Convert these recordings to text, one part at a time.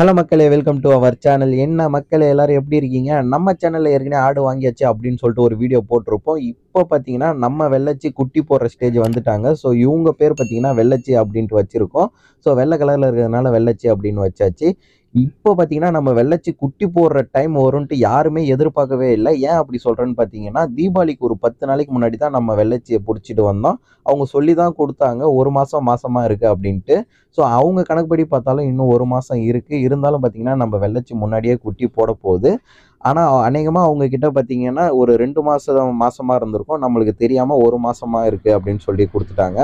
hello மக்களே welcome to our channel என்ன மக்களே எல்லாரும் எப்படி இருக்கீங்க நம்ம சேனலில் ஏற்கனவே ஆடு வாங்கியாச்சு அப்படின்னு சொல்லிட்டு ஒரு வீடியோ போட்டிருப்போம் இப்போ பார்த்தீங்கன்னா நம்ம வெள்ளச்சி குட்டி போடுற ஸ்டேஜ் வந்துட்டாங்க ஸோ இவங்க பேர் பார்த்தீங்கன்னா வெள்ளச்சி அப்படின்ட்டு வச்சுருக்கோம் ஸோ வெள்ளை கலரில் இருக்கிறதுனால வெள்ளச்சி அப்படின்னு வச்சாச்சு இப்போ பார்த்தீங்கன்னா நம்ம வெள்ளச்சி குட்டி போடுற டைம் வரும்ன்ட்டு யாருமே எதிர்பார்க்கவே இல்லை ஏன் அப்படி சொல்கிறேன்னு பார்த்தீங்கன்னா தீபாவளிக்கு ஒரு பத்து நாளைக்கு முன்னாடி தான் நம்ம வெள்ளச்சியை பிடிச்சிட்டு வந்தோம் அவங்க சொல்லி தான் கொடுத்தாங்க ஒரு மாதம் மாதமாக இருக்குது அப்படின்ட்டு ஸோ அவங்க கணக்குப்படி பார்த்தாலும் இன்னும் ஒரு மாதம் இருக்குது இருந்தாலும் பார்த்தீங்கன்னா நம்ம வெள்ளச்சி முன்னாடியே குட்டி போட போகுது ஆனால் அநேகமாக அவங்க கிட்ட பார்த்தீங்கன்னா ஒரு ரெண்டு மாதம் மாதமாக இருந்திருக்கும் நம்மளுக்கு தெரியாமல் ஒரு மாதமாக இருக்குது அப்படின்னு சொல்லி கொடுத்துட்டாங்க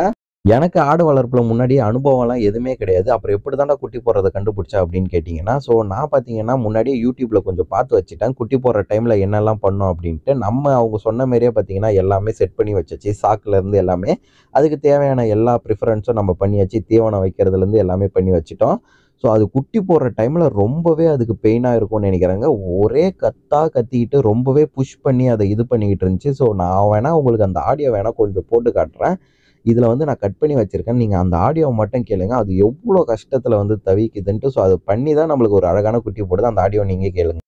எனக்கு ஆடு வளர்ப்பில் முன்னாடி அனுபவம்லாம் எதுவுமே கிடையாது அப்புறம் எப்படி தாண்டா குட்டி போடுறத கண்டுபிடிச்சா அப்படின்னு கேட்டிங்கன்னா ஸோ நான் பார்த்தீங்கன்னா முன்னாடியே யூடியூப்பில் கொஞ்சம் பார்த்து வச்சுட்டேன் குட்டி போடுற டைமில் என்னெல்லாம் பண்ணோம் அப்படின்ட்டு நம்ம அவங்க சொன்ன மாதிரியே பார்த்தீங்கன்னா எல்லாமே செட் பண்ணி வச்சாச்சு சாக்குலேருந்து எல்லாமே அதுக்கு தேவையான எல்லா ப்ரிஃபரன்ஸும் நம்ம பண்ணியாச்சு தீவனம் வைக்கிறதுலேருந்து எல்லாமே பண்ணி வச்சுட்டோம் ஸோ அது குட்டி போடுற டைமில் ரொம்பவே அதுக்கு பெயினாக இருக்கும்னு நினைக்கிறாங்க ஒரே கத்தாக கத்திக்கிட்டு ரொம்பவே புஷ் பண்ணி அதை இது பண்ணிக்கிட்டு இருந்துச்சு ஸோ நான் வேணால் உங்களுக்கு அந்த ஆடியோ வேணால் கொஞ்சம் போட்டு காட்டுறேன் இதில் வந்து நான் கட் பண்ணி வச்சுருக்கேன் நீங்கள் அந்த ஆடியோவை மட்டும் கேளுங்க அது எவ்வளோ கஷ்டத்தில் வந்து தவிக்குதுன்ட்டு ஸோ அது பண்ணி தான் நம்மளுக்கு ஒரு அழகான குட்டி போடுது அந்த ஆடியோ நீங்கள் கேளுங்க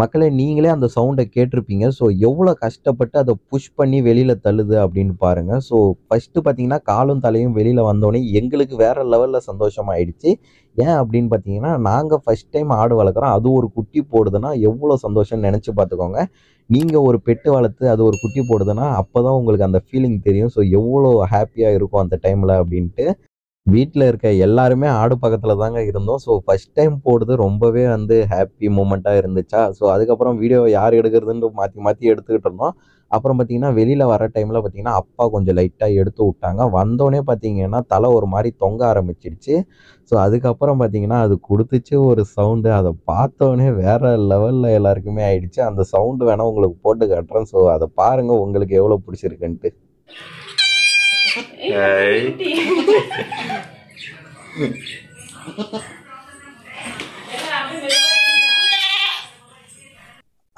மக்களே நீங்களே அந்த சவுண்டை கேட்டிருப்பீங்க ஸோ எவ்வளோ கஷ்டப்பட்டு அதை புஷ் பண்ணி வெளியில் தள்ளுது அப்படின்னு பாருங்கள் ஸோ ஃபஸ்ட்டு பார்த்தீங்கன்னா காலும் தலையும் வெளியில் வந்தோடனே எங்களுக்கு வேறு லெவலில் சந்தோஷமாயிடுச்சு ஏன் அப்படின்னு பார்த்தீங்கன்னா நாங்கள் ஃபஸ்ட் டைம் ஆடு வளர்க்குறோம் அது ஒரு குட்டி போடுதுன்னா எவ்வளோ சந்தோஷம்னு நினச்சி பார்த்துக்கோங்க நீங்கள் ஒரு பெட்டு வளர்த்து அது ஒரு குட்டி போடுதுன்னா அப்போ தான் உங்களுக்கு அந்த ஃபீலிங் தெரியும் ஸோ எவ்வளோ ஹாப்பியாக இருக்கும் அந்த டைமில் அப்படின்ட்டு வீட்டில் இருக்க எல்லாருமே ஆடு பக்கத்தில் தாங்க இருந்தோம் ஸோ ஃபஸ்ட் டைம் போடுறது ரொம்பவே வந்து ஹாப்பி மூமெண்ட்டாக இருந்துச்சா ஸோ அதுக்கப்புறம் வீடியோ யார் எடுக்கிறதுன்னு மாற்றி மாற்றி எடுத்துக்கிட்டு இருந்தோம் அப்புறம் பார்த்தீங்கன்னா வெளியில் வர டைமில் பார்த்தீங்கன்னா அப்பா கொஞ்சம் லைட்டாக எடுத்து விட்டாங்க வந்தோடனே பார்த்தீங்கன்னா தலை ஒரு மாதிரி தொங்க ஆரம்பிச்சிடுச்சு ஸோ அதுக்கப்புறம் பார்த்தீங்கன்னா அது கொடுத்துச்சு ஒரு சவுண்டு அதை பார்த்தோன்னே வேறு லெவலில் எல்லாருக்குமே ஆயிடுச்சு அந்த சவுண்டு வேணால் உங்களுக்கு போட்டு கட்டுறேன் ஸோ அதை பாருங்கள் உங்களுக்கு எவ்வளோ பிடிச்சிருக்குன்ட்டு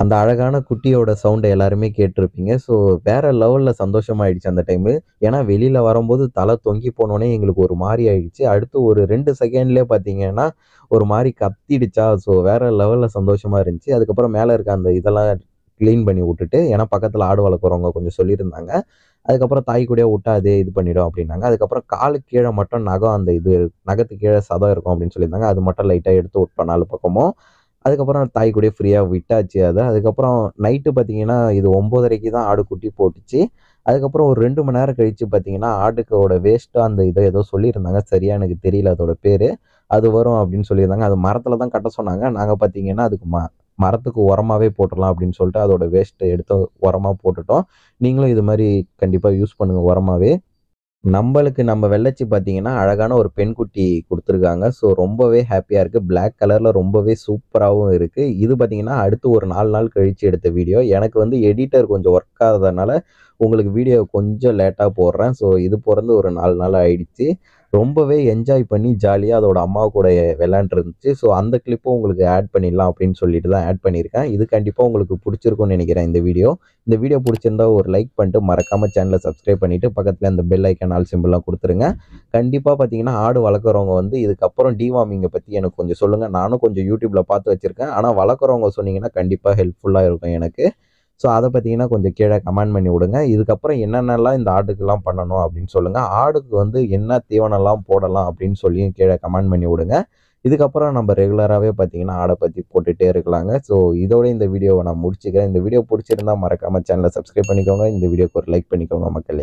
அந்த அழகான குட்டியோட சவுண்டை எல்லாருமே கேட்டிருப்பீங்க ஸோ வேற லெவலில் சந்தோஷமாயிடுச்சு அந்த டைமு ஏன்னா வெளியில் வரும்போது தலை தொங்கி போனோடனே எங்களுக்கு ஒரு மாதிரி ஆயிடுச்சு அடுத்து ஒரு ரெண்டு செகண்ட்லேயே பார்த்தீங்கன்னா ஒரு மாதிரி கத்திடுச்சா ஸோ வேற லெவலில் சந்தோஷமாக இருந்துச்சு அதுக்கப்புறம் மேலே இருக்க அந்த இதெல்லாம் க்ளீன் பண்ணி விட்டுட்டு ஏன்னா பக்கத்தில் ஆடு வளர்க்குறவங்க கொஞ்சம் சொல்லியிருந்தாங்க அதுக்கப்புறம் தாய் விட்டா அதே இது பண்ணிடும் அப்படின்னாங்க அதுக்கப்புறம் காலு கீழே மட்டும் நகம் அந்த இது நகத்து கீழே சதம் இருக்கும் அப்படின்னு சொல்லியிருந்தாங்க அது மட்டும் லைட்டாக எடுத்து விட் பண்ணாலும் பக்கமும் அதுக்கப்புறம் தாய் கூட ஃப்ரீயாக விட்டாச்சு அது அதுக்கப்புறம் நைட்டு பார்த்தீங்கன்னா இது ஒம்போதரைக்கு தான் ஆடு குட்டி போட்டுச்சு அதுக்கப்புறம் ஒரு ரெண்டு மணி நேரம் கழித்து பார்த்தீங்கன்னா ஆடுக்கோட வேஸ்ட்டாக அந்த இதை ஏதோ சொல்லியிருந்தாங்க சரியாக எனக்கு தெரியல அதோட பேர் அது வரும் அப்படின்னு சொல்லியிருந்தாங்க அது மரத்தில் தான் கட்ட சொன்னாங்க நாங்கள் பார்த்தீங்கன்னா அதுக்கு மா மரத்துக்கு உரமாகவே போட்டுடலாம் அப்படின்னு சொல்லிட்டு அதோட வேஸ்ட்டை எடுத்து உரமாக போட்டுட்டோம் நீங்களும் இது மாதிரி கண்டிப்பாக யூஸ் பண்ணுங்கள் உரமாகவே நம்மளுக்கு நம்ம வெள்ளச்சி பார்த்தீங்கன்னா அழகான ஒரு பெண்குட்டி கொடுத்துருக்காங்க ஸோ ரொம்பவே ஹாப்பியாக இருக்குது பிளாக் கலரில் ரொம்பவே சூப்பராகவும் இருக்குது இது பார்த்தீங்கன்னா அடுத்து ஒரு நாலு நாள் கழித்து எடுத்த வீடியோ எனக்கு வந்து எடிட்டர் கொஞ்சம் ஒர்க் ஆகாததுனால உங்களுக்கு வீடியோ கொஞ்சம் லேட்டாக போடுறேன் ஸோ இது பிறந்து ஒரு நாலு நாள் ஆயிடுச்சு ரொம்பவே என்ஜாய் பண்ணி ஜாலியாக அதோட அம்மா கூட விளாண்டுருந்துச்சு ஸோ அந்த கிளிப்பும் உங்களுக்கு ஆட் பண்ணிடலாம் அப்படின்னு சொல்லிட்டு தான் ஆட் பண்ணியிருக்கேன் இது கண்டிப்பாக உங்களுக்கு பிடிச்சிருக்கும்னு நினைக்கிறேன் இந்த வீடியோ இந்த வீடியோ பிடிச்சிருந்தா ஒரு லைக் பண்ணிட்டு மறக்காமல் சேனலை சப்ஸ்கிரைப் பண்ணிவிட்டு பக்கத்தில் அந்த பெல் ஐக்கன் ஆல் சிம்பிளாக கொடுத்துருங்க கண்டிப்பாக பார்த்தீங்கன்னா ஆடு வளர்க்குறவங்க வந்து இதுக்கப்புறம் டிவாமிங்கை பற்றி எனக்கு கொஞ்சம் சொல்லுங்கள் நானும் கொஞ்சம் யூடியூப்பில் பார்த்து வச்சுருக்கேன் ஆனால் வளர்க்குறவங்க சொன்னீங்கன்னா கண்டிப்பாக ஹெல்ப்ஃபுல்லாக இருக்கும் எனக்கு ஸோ அதை பார்த்தீங்கன்னா கொஞ்சம் கீழே கமெண்ட் பண்ணி விடுங்க இதுக்கப்புறம் என்னென்னலாம் இந்த ஆடுக்கெல்லாம் பண்ணணும் அப்படின்னு சொல்லுங்கள் ஆடுக்கு வந்து என்ன தீவனம்லாம் போடலாம் அப்படின்னு சொல்லியும் கீழே கமெண்ட் பண்ணி விடுங்க இதுக்கப்புறம் நம்ம ரெகுலராகவே பார்த்தீங்கன்னா ஆடை பற்றி போட்டுகிட்டே இருக்கலாங்க ஸோ இதோட இந்த வீடியோவை நான் முடிச்சுக்கிறேன் இந்த வீடியோ பிடிச்சிருந்தா மறக்காமல் சேனலை சப்ஸ்கிரைப் பண்ணிக்கோங்க இந்த வீடியோக்கு ஒரு லைக் பண்ணிக்கோங்க மக்களே